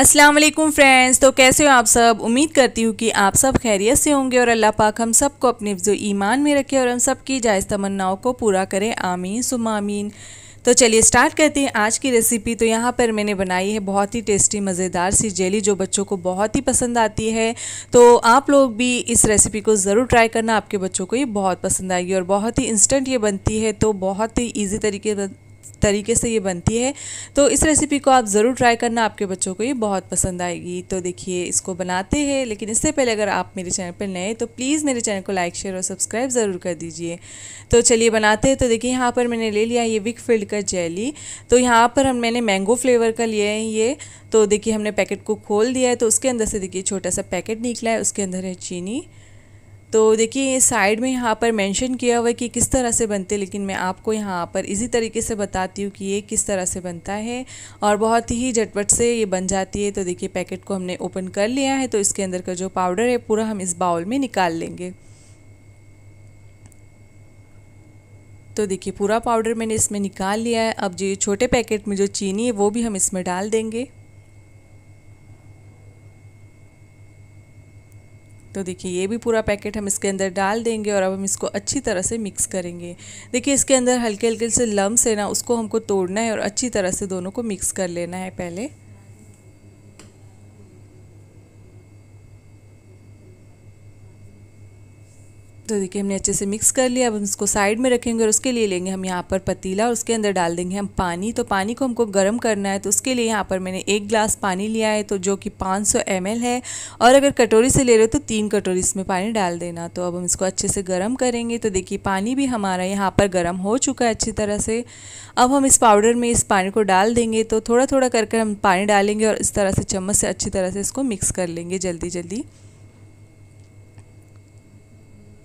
अस्सलाम वालेकुम फ्रेंड्स तो कैसे हो आप सब उम्मीद करती हूँ कि आप सब खैरियत से होंगे और अल्लाह पाक हम सबको अपने जो ईमान में रखे और हम सब की जायज़ तमन्नाओं को पूरा करें आमीन सुमामीन तो चलिए स्टार्ट करते हैं आज की रेसिपी तो यहाँ पर मैंने बनाई है बहुत ही टेस्टी मज़ेदार सी जेली जो बच्चों को बहुत ही पसंद आती है तो आप लोग भी इस रेसिपी को ज़रूर ट्राई करना आपके बच्चों को ये बहुत पसंद आएगी और बहुत ही इंस्टेंट ये बनती है तो बहुत ही ईजी तरीके तरीके से ये बनती है तो इस रेसिपी को आप ज़रूर ट्राई करना आपके बच्चों को ये बहुत पसंद आएगी तो देखिए इसको बनाते हैं लेकिन इससे पहले अगर आप मेरे चैनल पर नए तो प्लीज़ मेरे चैनल को लाइक शेयर और सब्सक्राइब ज़रूर कर दीजिए तो चलिए बनाते हैं तो देखिए यहाँ पर मैंने ले लिया ये विक फील्ड का जेली तो यहाँ पर हम मैंने मैंगो फ्लेवर का लिया है ये तो देखिए हमने पैकेट को खोल दिया है तो उसके अंदर से देखिए छोटा सा पैकेट निकला है उसके अंदर है चीनी तो देखिए साइड में यहाँ पर मेंशन किया हुआ है कि किस तरह से बनते लेकिन मैं आपको यहाँ पर इसी तरीके से बताती हूँ कि ये किस तरह से बनता है और बहुत ही झटपट से ये बन जाती है तो देखिए पैकेट को हमने ओपन कर लिया है तो इसके अंदर का जो पाउडर है पूरा हम इस बाउल में निकाल लेंगे तो देखिए पूरा पाउडर मैंने इसमें निकाल लिया है अब जो छोटे पैकेट में जो चीनी है वो भी हम इसमें डाल देंगे तो देखिए ये भी पूरा पैकेट हम इसके अंदर डाल देंगे और अब हम इसको अच्छी तरह से मिक्स करेंगे देखिए इसके अंदर हल्के हल्के से लम्स है ना उसको हमको तोड़ना है और अच्छी तरह से दोनों को मिक्स कर लेना है पहले तो देखिए हमने अच्छे से मिक्स कर लिया अब हम इसको साइड में रखेंगे और उसके लिए लेंगे हम यहाँ पर पतीला और उसके अंदर डाल देंगे हम पानी तो पानी को हमको गर्म करना है तो उसके लिए यहाँ पर मैंने एक ग्लास पानी लिया है तो जो कि 500 सौ है और अगर कटोरी से ले रहे हो तो तीन कटोरी इसमें पानी डाल देना तो अब हम इसको अच्छे से गर्म करेंगे तो देखिए पानी भी हमारा यहाँ पर गर्म हो चुका है अच्छी तरह से अब हम इस पाउडर में इस पानी को डाल देंगे तो थोड़ा थोड़ा करके हम पानी डालेंगे और इस तरह से चम्मच से अच्छी तरह से इसको मिक्स कर लेंगे जल्दी जल्दी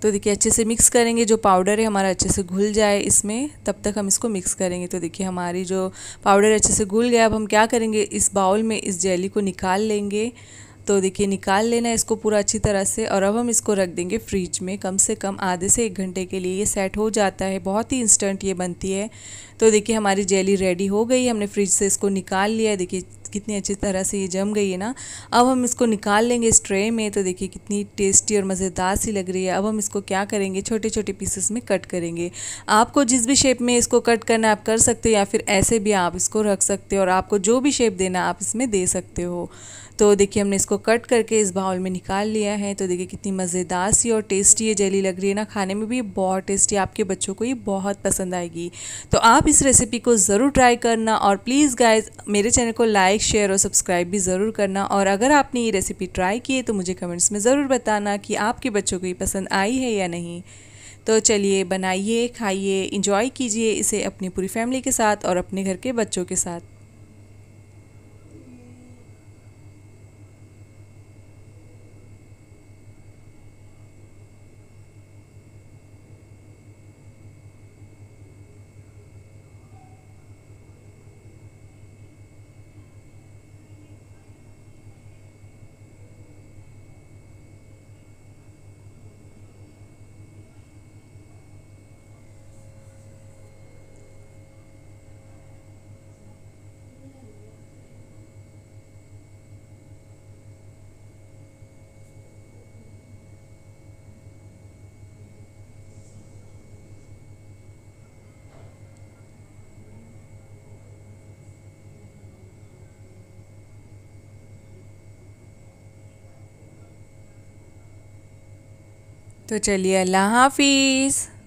तो देखिए अच्छे से मिक्स करेंगे जो पाउडर है हमारा अच्छे से घुल जाए इसमें तब तक हम इसको मिक्स करेंगे तो देखिए हमारी जो पाउडर अच्छे से घुल गया अब हम क्या करेंगे इस बाउल में इस जेली को निकाल लेंगे तो देखिए निकाल लेना इसको पूरा अच्छी तरह से और अब हम इसको रख देंगे फ्रिज में कम से कम आधे से एक घंटे के लिए ये सेट हो जाता है बहुत ही इंस्टेंट ये बनती है तो देखिए हमारी जेली रेडी हो गई हमने फ्रिज से इसको निकाल लिया देखिए कितनी अच्छी तरह से ये जम गई है ना अब हम इसको निकाल लेंगे इस ट्रे में तो देखिए कितनी टेस्टी और मज़ेदार सी लग रही है अब हम इसको क्या करेंगे छोटे छोटे पीसेस में कट करेंगे आपको जिस भी शेप में इसको कट करना आप कर सकते हो या फिर ऐसे भी आप इसको रख सकते हो और आपको जो भी शेप देना आप इसमें दे सकते हो तो देखिए हमने इसको इसको कट करके इस बाउल में निकाल लिया है तो देखिए कितनी मज़ेदार सी और टेस्टी ये जेली लग रही है ना खाने में भी बहुत टेस्टी आपके बच्चों को ये बहुत पसंद आएगी तो आप इस रेसिपी को ज़रूर ट्राई करना और प्लीज़ गाइज मेरे चैनल को लाइक शेयर और सब्सक्राइब भी ज़रूर करना और अगर आपने ये रेसिपी ट्राई की है तो मुझे कमेंट्स में ज़रूर बताना कि आपके बच्चों को ये पसंद आई है या नहीं तो चलिए बनाइए खाइए इंजॉय कीजिए इसे अपनी पूरी फैमिली के साथ और अपने घर के बच्चों के साथ तो चलिए अल्लाह हाफिज़